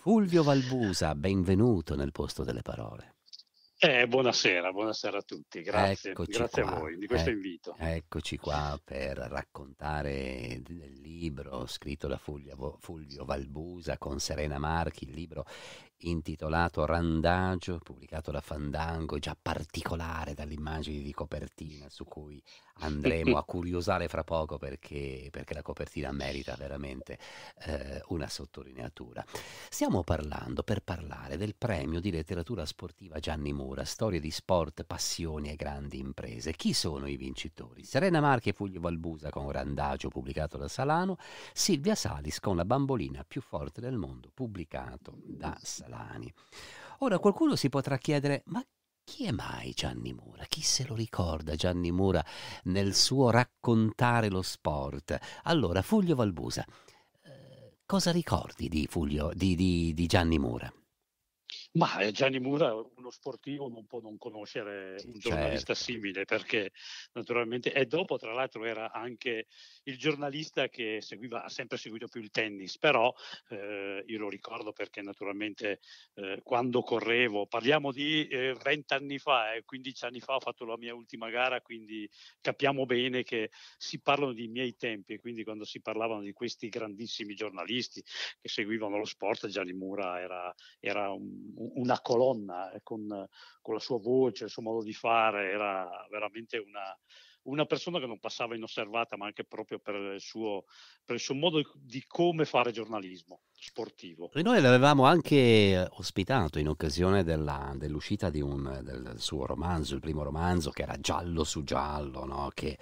Fulvio Valbusa, benvenuto nel posto delle parole. Eh, buonasera, buonasera a tutti, grazie, eccoci grazie qua, a voi di questo eh, invito. Eccoci qua per raccontare il libro scritto da Fulvio, Fulvio Valbusa con Serena Marchi, il libro intitolato Randagio, pubblicato da Fandango, già particolare dall'immagine di copertina su cui andremo a curiosare fra poco perché, perché la copertina merita veramente eh, una sottolineatura. Stiamo parlando per parlare del premio di letteratura sportiva Gianni Mura, storie di sport, passioni e grandi imprese. Chi sono i vincitori? Serena Marchi e Fulvio Balbusa con Randagio pubblicato da Salano, Silvia Salis con La bambolina più forte del mondo pubblicato da Salano. Catalani. Ora qualcuno si potrà chiedere, ma chi è mai Gianni Mura? Chi se lo ricorda Gianni Mura nel suo raccontare lo sport? Allora, Fulvio Valbusa, eh, cosa ricordi di, Fulvio, di, di, di Gianni Mura? Ma eh, Gianni Mura uno sportivo non può non conoscere un giornalista certo. simile perché naturalmente e dopo tra l'altro era anche il giornalista che seguiva, ha sempre seguito più il tennis, però eh, io lo ricordo perché naturalmente eh, quando correvo, parliamo di eh, 20 anni fa, eh, 15 anni fa ho fatto la mia ultima gara, quindi capiamo bene che si parlano dei miei tempi e quindi quando si parlavano di questi grandissimi giornalisti che seguivano lo sport, Gianni Mura era, era un, un una colonna eh, con, con, la sua voce, il suo modo di fare, era veramente una, una persona che non passava inosservata, ma anche proprio per il suo, per il suo modo di, di come fare giornalismo sportivo. E noi l'avevamo anche ospitato in occasione della, dell'uscita di un, del suo romanzo, il primo romanzo che era Giallo su Giallo, no? che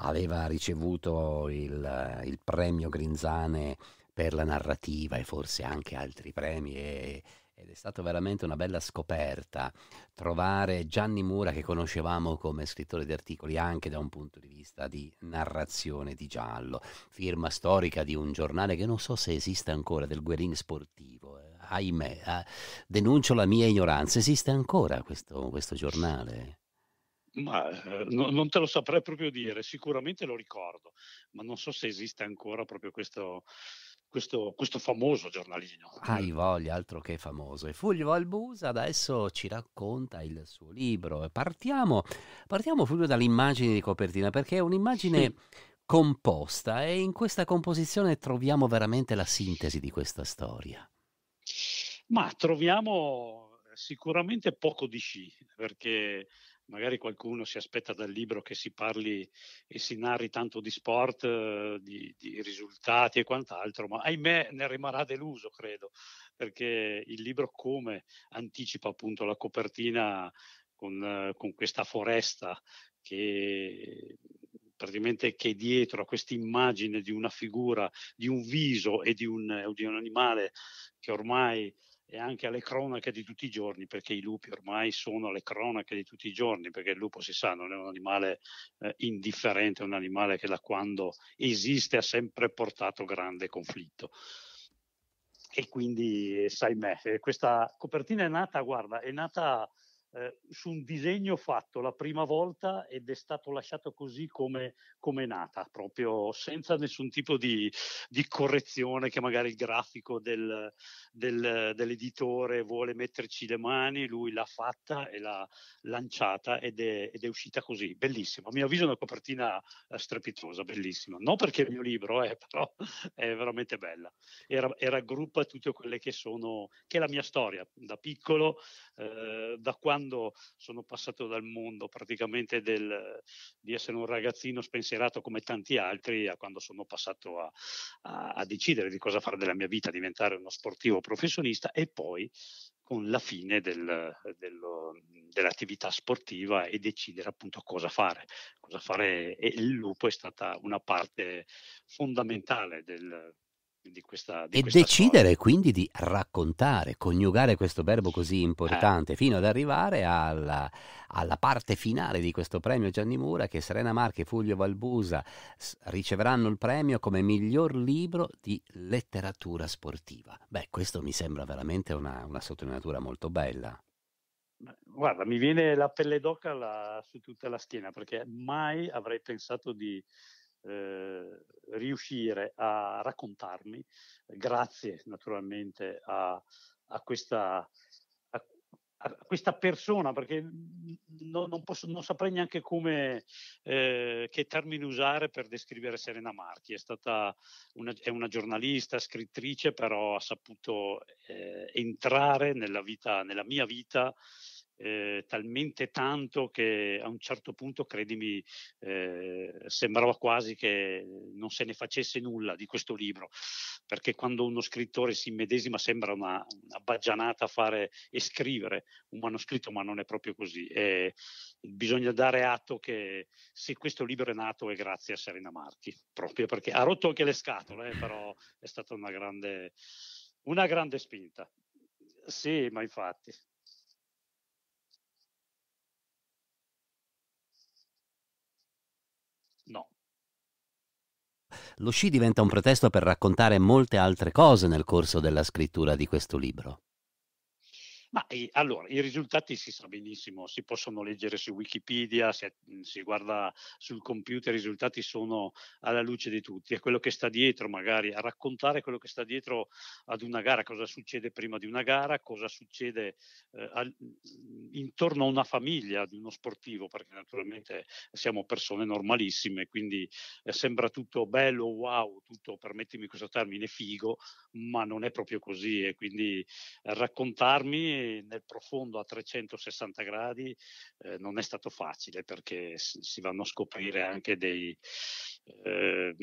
aveva ricevuto il, il premio Grinzane per la narrativa e forse anche altri premi. E, ed è stata veramente una bella scoperta trovare Gianni Mura che conoscevamo come scrittore di articoli anche da un punto di vista di narrazione di giallo, firma storica di un giornale che non so se esiste ancora, del Guerin Sportivo. Eh, ahimè, eh, denuncio la mia ignoranza, esiste ancora questo, questo giornale? Ma eh, no, non te lo saprei proprio dire, sicuramente lo ricordo, ma non so se esiste ancora proprio questo, questo, questo, famoso giornalino. Hai voglia, altro che famoso. E Fulvio Valbusa adesso ci racconta il suo libro. Partiamo, partiamo Fulvio dall'immagine di copertina, perché è un'immagine sì. composta e in questa composizione troviamo veramente la sintesi di questa storia. Ma troviamo sicuramente poco di sci, perché magari qualcuno si aspetta dal libro che si parli e si narri tanto di sport, eh, di, di, risultati e quant'altro, ma ahimè ne rimarrà deluso, credo, perché il libro come anticipa appunto la copertina con, eh, con questa foresta che praticamente che dietro a questa immagine di una figura, di un viso e di un, eh, di un animale che ormai e anche alle cronache di tutti i giorni, perché i lupi ormai sono le cronache di tutti i giorni, perché il lupo si sa non è un animale eh, indifferente, è un animale che da quando esiste ha sempre portato grande conflitto. E quindi, sai me, eh, questa copertina è nata, guarda, è nata eh, su un disegno fatto la prima volta ed è stato lasciato così come, come è nata, proprio senza nessun tipo di, di correzione che magari il grafico del, del, dell'editore vuole metterci le mani, lui l'ha fatta e l'ha lanciata ed è, ed è uscita così, bellissima. A mio avviso è una copertina eh, strepitosa, bellissima. Non perché è il mio libro, eh, però è veramente bella e, raggruppa tutte quelle che sono, che è la mia storia da piccolo, eh, da quando mondo, sono passato dal mondo praticamente del, di essere un ragazzino spensierato come tanti altri a quando sono passato a, a, a decidere di cosa fare della mia vita, diventare uno sportivo professionista e poi con la fine del, dello, dell'attività sportiva e decidere appunto cosa fare, cosa fare. E il lupo è stata una parte fondamentale del, di questa... Di e questa decidere storia. quindi di raccontare, coniugare questo verbo così eh. importante, eh. fino ad arrivare alla, alla, parte finale di questo premio Gianni Mura, che Serena Marchi e Fulvio Valbusa riceveranno il premio come miglior libro di letteratura sportiva. Beh, questo mi sembra veramente una, una sottolineatura molto bella. Guarda, mi viene la pelle d'oca la, su tutta la schiena perché mai avrei pensato di, eh, riuscire a raccontarmi, grazie naturalmente a, a questa questa persona, perché non, non, posso, non saprei neanche come, eh, che termine usare per descrivere Serena Marchi. È stata una, è una giornalista, scrittrice, però ha saputo eh, entrare nella, vita, nella mia vita eh, talmente tanto che a un certo punto, credimi, eh, sembrava quasi che non se ne facesse nulla di questo libro, perché quando uno scrittore si medesima sembra una, una baggianata fare e scrivere un manoscritto, ma non è proprio così. E bisogna dare atto che se questo libro è nato è grazie a Serena Marchi, proprio perché ha rotto anche le scatole, eh, però è stata una grande, una grande spinta. Sì, ma infatti. lo sci diventa un pretesto per raccontare molte altre cose nel corso della scrittura di questo libro. Ma eh, allora, i risultati si sa benissimo, si possono leggere su Wikipedia, si, mhmm, si, guarda sul computer, i risultati sono alla luce di tutti. È quello che sta dietro, magari, a raccontare quello che sta dietro ad una gara, cosa succede prima di una gara, cosa succede eh, al, mhmm, intorno a una famiglia di uno sportivo, perché naturalmente siamo persone normalissime, quindi eh, sembra tutto bello, wow, tutto, permettimi questo termine, figo, ma non è proprio così. E quindi raccontarmi nel profondo a 360 gradi eh, non è stato facile perché si vanno a scoprire ehm. anche dei, eh,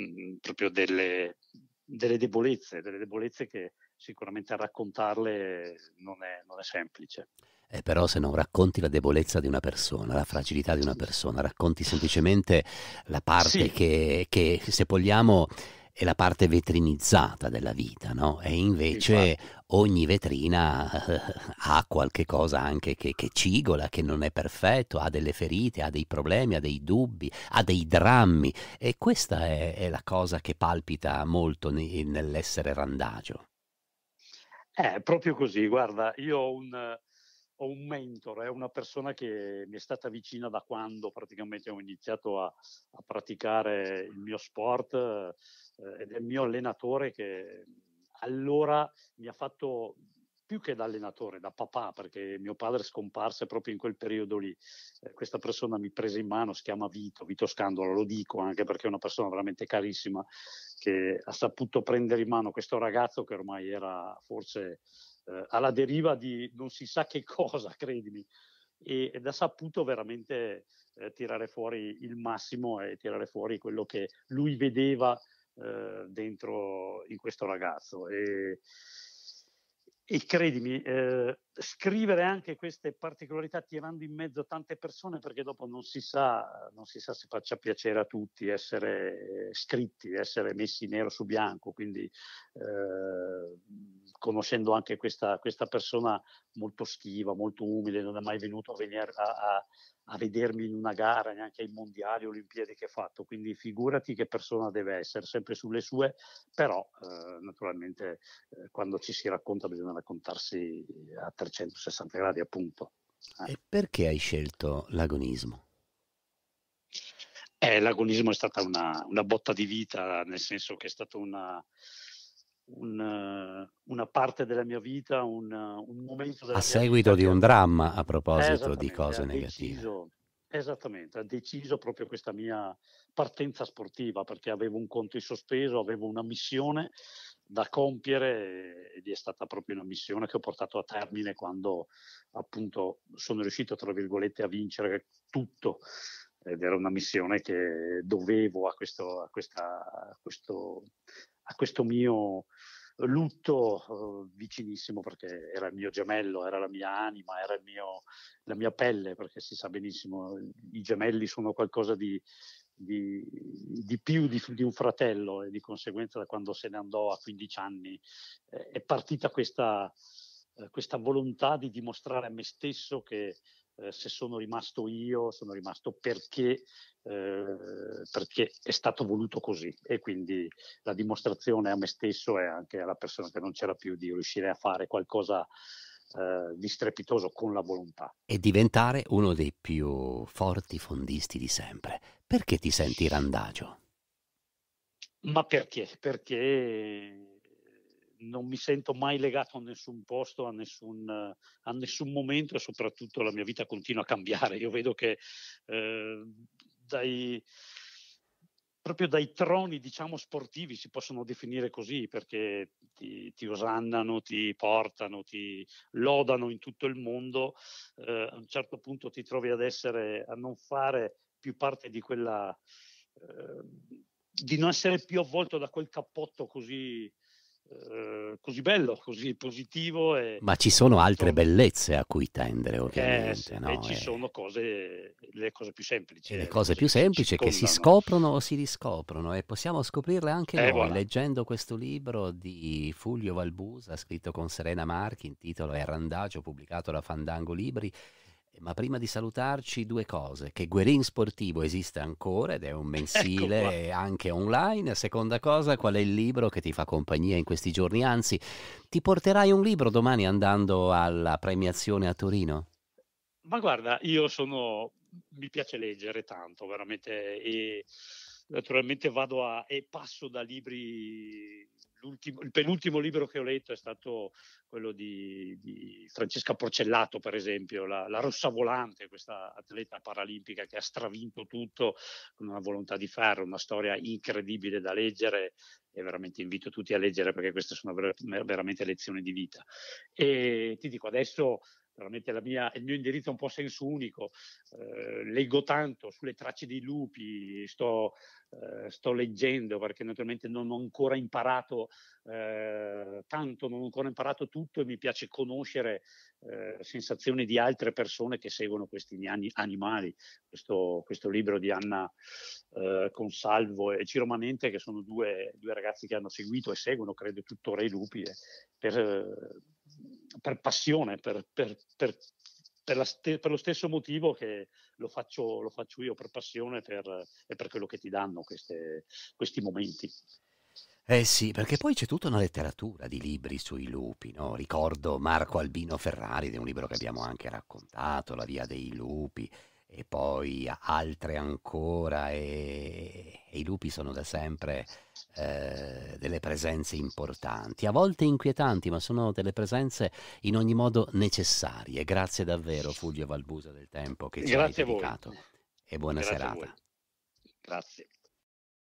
proprio delle, delle, debolezze, delle debolezze che sicuramente a raccontarle non è, non è semplice. Eh, però se non racconti la debolezza di una persona, la fragilità di una persona, racconti semplicemente la parte sì. che, che, se vogliamo, è la parte vetrinizzata della vita, no? E invece ogni vetrina ha qualche cosa anche che, che, cigola, che non è perfetto, ha delle ferite, ha dei problemi, ha dei dubbi, ha dei drammi. E questa è, è la cosa che palpita molto nell'essere randagio. È eh, proprio così, guarda, io ho un ho un mentor, è una persona che mi è stata vicina da quando praticamente ho iniziato a, a praticare il mio sport eh, ed è il mio allenatore che allora mi ha fatto più che da allenatore, da papà, perché mio padre scomparse proprio in quel periodo lì. Eh, questa persona mi prese in mano, si chiama Vito, Vito Scandola, lo dico anche perché è una persona veramente carissima che ha saputo prendere in mano questo ragazzo che ormai era forse eh, alla deriva di non si sa che cosa, credimi, e, ed ha saputo veramente eh, tirare fuori il massimo e tirare fuori quello che lui vedeva eh, dentro in questo ragazzo. E, e credimi, eh, scrivere anche queste particolarità tirando in mezzo tante persone perché dopo non si sa, non si sa se faccia piacere a tutti essere scritti, essere messi nero su bianco, quindi eh, conoscendo anche questa, questa, persona molto schiva, molto umile, non è mai venuto a, venire a, a, a vedermi in una gara, neanche ai mondiali, olimpiadi che ha fatto, quindi figurati che persona deve essere, sempre sulle sue, però eh, naturalmente eh, quando ci si racconta bisogna raccontarsi a tre 360 gradi, appunto. Eh. E perché hai scelto l'agonismo? Eh, l'agonismo è stata una, una, botta di vita, nel senso che è stata una, una, eh, una parte della mia vita, un, un momento della A seguito di un dramma, a proposito di cose negative. Deciso, esattamente, ha deciso proprio questa mia partenza sportiva, perché avevo un conto in sospeso, avevo una missione da compiere ed è stata proprio una missione che ho portato a termine quando appunto sono riuscito, tra virgolette, a vincere tutto ed era una missione che dovevo a questo, a questa, a questo, a questo mio lutto eh, vicinissimo perché era il mio gemello, era la mia anima, era mio, la mia pelle, perché si sa benissimo, i gemelli sono qualcosa di, di, di, più di, di, un fratello e di conseguenza da quando se ne andò a 15 anni eh, è partita questa, eh, questa, volontà di dimostrare a me stesso che eh, se sono rimasto io sono rimasto perché, eh, perché, è stato voluto così e quindi la dimostrazione a me stesso e anche alla persona che non c'era più di riuscire a fare qualcosa eh, di strepitoso con la volontà. E diventare uno dei più forti fondisti di sempre. Perché ti senti randagio? Ma perché? Perché eh, non mi sento mai legato a nessun posto, a nessun, a nessun momento e soprattutto la mia vita continua a cambiare. Io vedo che eh, dai proprio dai troni, diciamo, sportivi, si possono definire così, perché ti, ti osannano, ti portano, ti lodano in tutto il mondo, eh, a un certo punto ti trovi ad essere, a non fare più parte di quella, eh, di non essere più avvolto da quel cappotto così eh, così bello, così positivo. E, Ma ci sono altre insomma, bellezze a cui tendere, eh, ovviamente. Eh, no? E ci eh. sono cose, le cose più semplici. Le cose più semplici che si scoprono o si riscoprono e possiamo scoprirle anche noi voilà. leggendo questo libro di Fulvio Valbusa, scritto con Serena Marchi, il titolo è Randagio, pubblicato da Fandango Libri ma prima di salutarci due cose, che Guerin Sportivo esiste ancora ed è un mensile ecco anche online. Seconda cosa, qual è il libro che ti fa compagnia in questi giorni? Anzi, ti porterai un libro domani andando alla premiazione a Torino? Ma guarda, io sono... mi piace leggere tanto, veramente, e naturalmente vado a... e passo da libri il penultimo libro che ho letto è stato quello di, di Francesca Porcellato, per esempio, la, la, rossa volante, questa atleta paralimpica che ha stravinto tutto con una volontà di fare, una storia incredibile da leggere e veramente invito tutti a leggere perché queste sono ver- veramente lezioni di vita. E ti dico adesso veramente mia, il mio indirizzo è un po' senso unico, eh, leggo tanto sulle tracce dei lupi, sto, eh, sto leggendo perché naturalmente non ho ancora imparato eh, tanto, non ho ancora imparato tutto e mi piace conoscere eh, sensazioni di altre persone che seguono questi animali. Questo, questo libro di Anna eh, Consalvo e Ciro Manente che sono due, due, ragazzi che hanno seguito e seguono, credo, tuttora i lupi. Eh, per, per passione, per, per, per, ste- per, lo stesso motivo che lo faccio, lo faccio io, per passione e per quello che ti danno queste, questi momenti. Eh sì, perché poi c'è tutta una letteratura di libri sui lupi, no? Ricordo Marco Albino Ferrari, di un libro che abbiamo anche raccontato, La via dei lupi, e poi altre ancora e, e i lupi sono da sempre eh, delle presenze importanti, a volte inquietanti, ma sono delle presenze in ogni modo necessarie. Grazie davvero Fulvio Valbusa del tempo che ci Grazie hai dedicato e buona Grazie serata. Grazie.